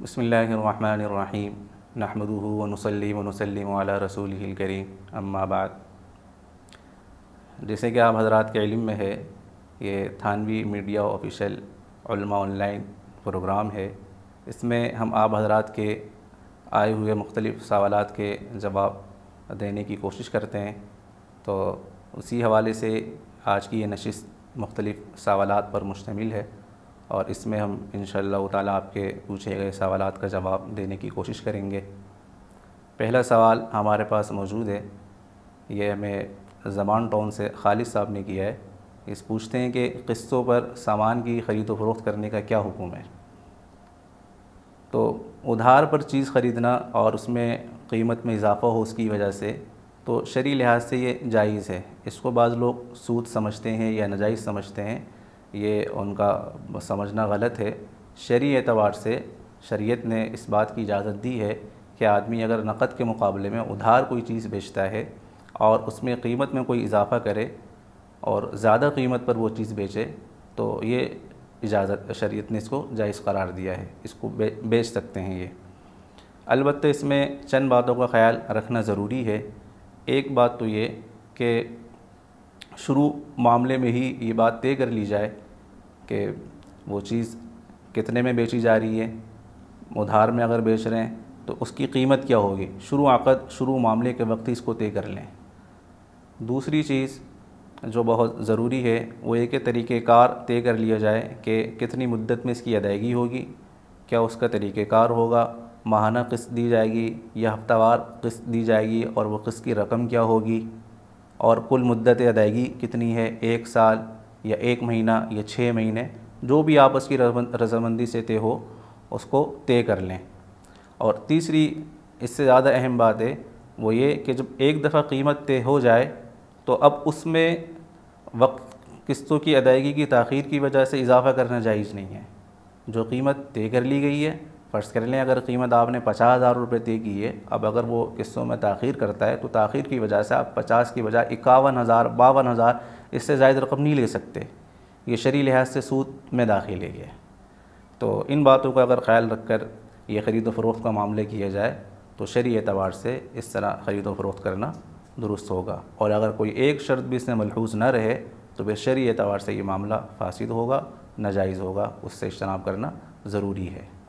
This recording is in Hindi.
बसमीम नहमदू वनसली वनसलम रसूल करीम अम्माबाद जैसे कि आप हजरात के इलम में है ये Thanvi media official online program है इसमें हम आप हजरात के आए हुए मुख्तलिफ़ सवाल के जवाब देने की कोशिश करते हैं तो उसी हवाले से आज की ये नशस्त मुख्तलिफ़ सवाल पर मुश्तमिल है और इसमें हम इन ताला आपके पूछे गए सवाल का जवाब देने की कोशिश करेंगे पहला सवाल हमारे पास मौजूद है ये हमें जमान टाउन से खालिद साहब ने किया है इस पूछते हैं कि किस्तों पर सामान की ख़रीद व फरोख्त करने का क्या हुक्म है तो उधार पर चीज़ ख़रीदना और उसमें कीमत में इजाफ़ा हो उसकी वजह से तो शरी लिहाज से ये जायज़ है इसको बाज़ लोग सूद समझते हैं या नाजायज़ समझते हैं ये उनका समझना गलत है शरी एतबार से शरीयत ने इस बात की इजाज़त दी है कि आदमी अगर नकद के मुकाबले में उधार कोई चीज़ बेचता है और उसमें कीमत में कोई इजाफ़ा करे और ज़्यादा कीमत पर वो चीज़ बेचे तो ये इजाज़त शरीत ने इसको जायज़ करार दिया है इसको बेच सकते हैं ये अलबत्त इसमें चंद बातों का ख्याल रखना ज़रूरी है एक बात तो ये कि शुरू मामले में ही ये बात तय कर ली जाए कि वो चीज़ कितने में बेची जा रही है उधार में अगर बेच रहे हैं तो उसकी कीमत क्या होगी शुरू आकद शुरू मामले के वक्त ही इसको तय कर लें दूसरी चीज़ जो बहुत ज़रूरी है वो एक तरीक़ेकार तय कर लिया जाए कि कितनी मुद्दत में इसकी अदायगी होगी क्या उसका तरीक़ेकार होगा माहाना किस्त दी जाएगी या हफ्तावार किस्त दी जाएगी और वो किस्त की रकम क्या होगी और कुल मुद्दत अदायगी कितनी है एक साल या एक महीना या छः महीने जो भी आपस की रजामंदी से तय हो उसको तय कर लें और तीसरी इससे ज़्यादा अहम बात है वो ये कि जब एक दफ़ा कीमत तय हो जाए तो अब उसमें वक्त किस्तों की अदायगी की तखीर की वजह से इजाफा करना जायज़ नहीं है जो कीमत तय कर ली गई है फ़र्ज़ कर लें अगर कीमत आपने पचास हज़ार रुपये तय की है अब अगर वो किस्तों में तखिर करता है तो तखिर की वजह से आप पचास की बजाय इक्यावन हज़ार बावन हज़ार इससे ज्यादा रकम नहीं ले सकते ये शरी लिहाज से सूद में दाखिल है गया तो इन बातों का अगर ख्याल रख कर ये ख़रीद फ़रोख्त का मामले किया जाए तो शरी एतबार से इस तरह ख़रीद फ़रोख्त करना दुरुस्त होगा और अगर कोई एक शर्त भी इसमें मलहूज न रहे तो शरी एतबार से ये मामला फासद होगा नाजायज़ होगा उससे इजतनाब करना ज़रूरी है